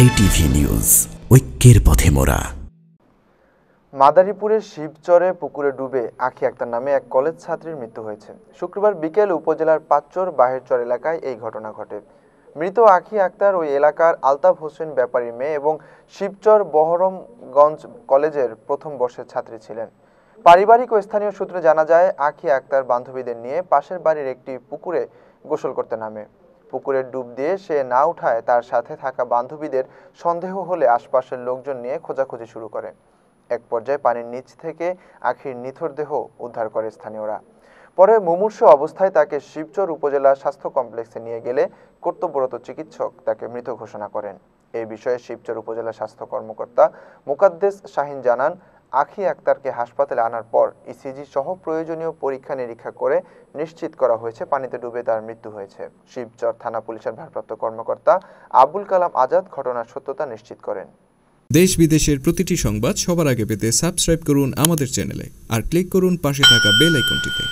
JTV news ঐক্যের পথে মোরা মাদারীপুরের শিবচরে পুকুরে ডুবে আখি আক্তার নামে এক কলেজ ছাত্রীর মৃত্যু হয়েছে শুক্রবার বিকেল উপজেলার পাঁচচর বাহিরচর এলাকায় এই ঘটনা ঘটে মৃত আখি আক্তার ওই এলাকার আলতাফ হোসেন ব্যাপারী মেয়ে এবং শিবচর বহরমগঞ্জ কলেজের প্রথম বর্ষের ছাত্রী ছিলেন পারিবারিক ও স্থানীয় সূত্রে জানা যায় আখি আক্তার বান্ধবীদের নিয়ে পাশের বাড়ির একটি পুকুরে গোসল করতে নামে পুকুরে ডুব দিয়ে সে না উঠায় তার সাথে থাকা বান্ধবীদের সন্দেহ হলে আশপাশের লোকজন নিয়ে খোঁজাখুঁজি শুরু করে এক পর্যায়ে পানির নিচ থেকে আখির নিথর দেহ উদ্ধার করে স্থানীয়রা পরে মুমূর্ষ অবস্থায় তাকে শিবচর উপজেলা স্বাস্থ্য কমপ্লেক্সে নিয়ে গেলে কর্তব্যরত চিকিৎসক তাকে মৃত ঘোষণা করেন এই বিষয়ে শিবচর উপজেলা স্বাস্থ্য কর্মকর্তা মুকাদ্দেস শাহিন জানান আখি আক্তারকে হাসপাতালে আনার পর ইসিজি সহ প্রয়োজনীয় পরীক্ষা নিরীক্ষা করে নিশ্চিত করা হয়েছে পানিতে ডুবে তার মৃত্যু হয়েছে শিবচর থানা পুলিশের ভারপ্রাপ্ত কর্মকর্তা আবুল কালাম আজাদ ঘটনার সত্যতা নিশ্চিত করেন দেশ বিদেশের প্রতিটি সংবাদ সবার আগে পেতে সাবস্ক্রাইব করুন আমাদের চ্যানেলে আর ক্লিক করুন পাশে থাকা বেল আইকনটিতে